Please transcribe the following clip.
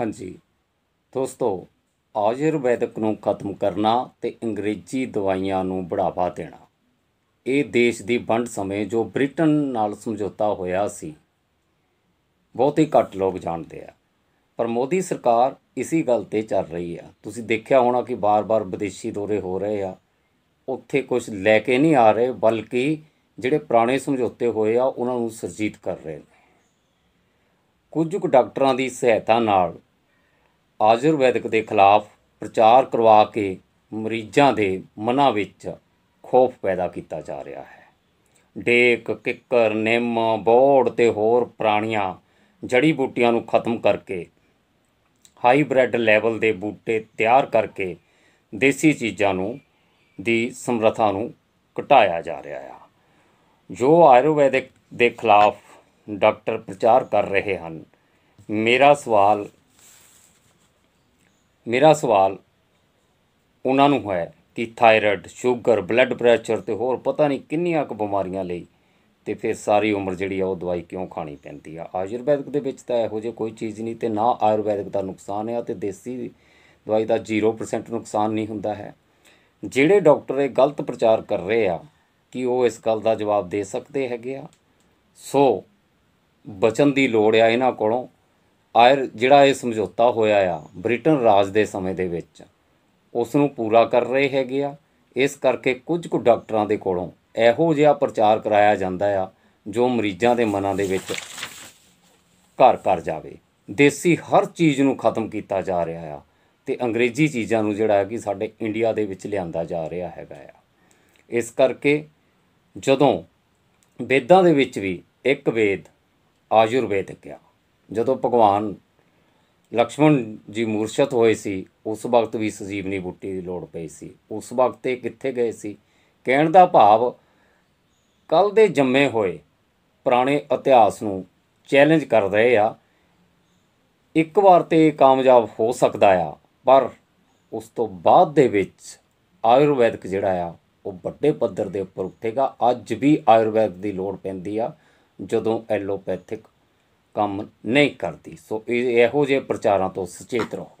ਹਾਂਜੀ ਦੋਸਤੋ ਆਯੁਰਵੈਦਿਕ ਨੂੰ ਖਤਮ ਕਰਨਾ ਤੇ ਅੰਗਰੇਜ਼ੀ ਦਵਾਈਆਂ ਨੂੰ ਬੜਾਵਾ ਦੇਣਾ ਇਹ ਦੇਸ਼ ਦੀ ਵੰਡ ਸਮੇਂ ਜੋ ਬ੍ਰਿਟਨ ਨਾਲ ਸਮਝੌਤਾ ਹੋਇਆ ਸੀ ਬਹੁਤ ਹੀ ਘੱਟ ਲੋਕ ਜਾਣਦੇ ਆ ਪਰ ਮੋਦੀ ਸਰਕਾਰ ਇਸੇ ਗੱਲ ਤੇ ਚੱਲ ਰਹੀ ਆ ਤੁਸੀਂ ਦੇਖਿਆ ਹੋਣਾ ਕਿ ਬਾਰ-ਬਾਰ ਵਿਦੇਸ਼ੀ ਦੌਰੇ ਹੋ ਰਹੇ ਆ ਉੱਥੇ ਕੁਝ ਲੈ ਕੇ ਨਹੀਂ ਆ ਰਹੇ ਬਲਕਿ ਜਿਹੜੇ ਪੁਰਾਣੇ ਸਮਝੌਤੇ ਹੋਏ ਆ ਉਹਨਾਂ ਨੂੰ ਸਰਜੀਤ ਕਰ ਰਹੇ ਨੇ ਕੁਝ ਕੁ ਡਾਕਟਰਾਂ ਦੀ ਸਹਾਇਤਾ ਨਾਲ ਆਯੁਰਵੈਦਿਕ ਦੇ ਖਿਲਾਫ ਪ੍ਰਚਾਰ ਕਰਵਾ ਕੇ ਮਰੀਜ਼ਾਂ ਦੇ ਮਨਾਂ ਵਿੱਚ ਖੋਫ ਪੈਦਾ ਕੀਤਾ ਜਾ ਰਿਹਾ ਹੈ ਡੇਕ ਕਿੱਕਰ ਨਿੰਮ ਬੋੜ ਤੇ ਹੋਰ ਪ੍ਰਾਣੀਆਂ ਜੜੀ ਬੂਟੀਆਂ ਨੂੰ ਖਤਮ ਕਰਕੇ ਹਾਈਬ੍ਰਿਡ ਲੈਵਲ ਦੇ ਬੂਟੇ ਤਿਆਰ ਕਰਕੇ ਦੇਸੀ ਚੀਜ਼ਾਂ ਨੂੰ ਦੀ ਸਮਰੱਥਾ ਨੂੰ ਘਟਾਇਆ ਜਾ ਰਿਹਾ ਹੈ ਜੋ ਆਯੁਰਵੈਦਿਕ ਦੇ ਖਿਲਾਫ ਡਾਕਟਰ ਪ੍ਰਚਾਰ ਕਰ ਰਹੇ ਹਨ ਮੇਰਾ ਸਵਾਲ ਮੇਰਾ ਸਵਾਲ ਉਹਨਾਂ ਨੂੰ ਹੈ ਕਿ ਥਾਇਰਾਇਡ ਸ਼ੂਗਰ ਬਲੱਡ ਪ੍ਰੈਸ਼ਰ ਤੇ ਹੋਰ ਪਤਾ ਨਹੀਂ ਕਿੰਨੀਆਂ ਕੁ ਬਿਮਾਰੀਆਂ ਲਈ ਤੇ ਫਿਰ ਸਾਰੀ ਉਮਰ ਜਿਹੜੀ ਆ ਉਹ ਦਵਾਈ ਕਿਉਂ ਖਾਣੀ ਪੈਂਦੀ ਆ ਆਯੁਰਵੈਦਿਕ ਦੇ ਵਿੱਚ ਤਾਂ ਇਹੋ ਜਿਹੀ ਕੋਈ ਚੀਜ਼ ਨਹੀਂ ਤੇ ਨਾ ਆਯੁਰਵੈਦਿਕ ਦਾ ਨੁਕਸਾਨ ਆ ਤੇ ਦੇਸੀ ਦਵਾਈ ਦਾ 0% ਨੁਕਸਾਨ ਨਹੀਂ ਹੁੰਦਾ ਹੈ ਜਿਹੜੇ ਡਾਕਟਰ ਇਹ ਗਲਤ ਪ੍ਰਚਾਰ ਕਰ ਰਹੇ ਆ ਕਿ ਉਹ ਇਸ ਗੱਲ ਦਾ ਜਵਾਬ ਦੇ ਸਕਦੇ ਹੈਗੇ ਆ ਸੋ ਬਚਨ ਦੀ ਲੋੜ ਆ ਇਹਨਾਂ ਕੋਲੋਂ ਆਇਰ ਜਿਹੜਾ ਇਹ ਸਮਝੌਤਾ ਹੋਇਆ ਆ ਬ੍ਰਿਟਨ ਰਾਜ ਦੇ ਸਮੇਂ ਦੇ ਵਿੱਚ ਉਸ ਨੂੰ ਪੂਰਾ ਕਰ ਰਹੇ ਹੈਗੇ ਆ ਇਸ ਕਰਕੇ ਕੁਝ ਕੁ ਡਾਕਟਰਾਂ ਦੇ ਕੋਲੋਂ ਇਹੋ ਜਿਹਾ ਪ੍ਰਚਾਰ ਕਰਾਇਆ ਜਾਂਦਾ ਆ ਜੋ ਮਰੀਜ਼ਾਂ ਦੇ ਮਨਾਂ ਦੇ ਵਿੱਚ ਘਰ ਕਰ ਜਾਵੇ ਦੇਸੀ ਹਰ ਚੀਜ਼ ਨੂੰ ਖਤਮ ਕੀਤਾ ਜਾ ਰਿਹਾ ਆ ਤੇ ਅੰਗਰੇਜ਼ੀ ਚੀਜ਼ਾਂ ਨੂੰ ਜਿਹੜਾ ਕਿ ਸਾਡੇ ਇੰਡੀਆ ਦੇ ਵਿੱਚ ਲਿਆਂਦਾ ਜਾ ਰਿਹਾ ਹੈਗਾ ਆ ਇਸ ਕਰਕੇ ਜਦੋਂ ਵੇਦਾਂ ਦੇ ਵਿੱਚ ਵੀ ਇੱਕ ਵੇਦ ਆਯੁਰਵੇਦ ਕਿਹਾ ਜਦੋਂ ਭਗਵਾਨ ਲਕਸ਼ਮਣ ਜੀ ਮੂਰਛਤ ਹੋਏ ਸੀ ਉਸ ਵਕਤ ਵੀ ਸਜੀਵਨੀ ਬੂਟੀ ਦੀ ਲੋੜ ਪਈ ਸੀ ਉਸ ਵਕਤ ਇਹ ਕਿੱਥੇ ਗਏ ਸੀ ਕਹਿਣ ਦਾ ਭਾਵ ਕੱਲ ਦੇ ਜੰਮੇ ਹੋਏ ਪੁਰਾਣੇ ਇਤਿਹਾਸ ਨੂੰ ਚੈਲੰਜ ਕਰ ਰਹੇ ਆ ਇੱਕ ਵਾਰ ਤੇ ਕਾਮਯਾਬ ਹੋ ਸਕਦਾ ਆ ਪਰ ਉਸ ਤੋਂ ਬਾਅਦ ਦੇ ਵਿੱਚ ਆਯੁਰਵੈਦਿਕ ਜਿਹੜਾ ਆ ਉਹ ਵੱਡੇ ਪੱਧਰ ਦੇ ਉੱਪਰ ਉੱਠੇਗਾ ਅੱਜ ਵੀ ਆਯੁਰਵੈਦ ਦੀ ਲੋੜ ਪੈਂਦੀ ਆ ਜਦੋਂ ਐਲੋਪੈਥਿਕ ਕੰਮ ਨਹੀਂ ਕਰਦੀ ਸੋ ਇਹੋ ਜਿਹੇ ਪ੍ਰਚਾਰਾਂ ਤੋਂ ਸੁਚੇਤ ਰਹੋ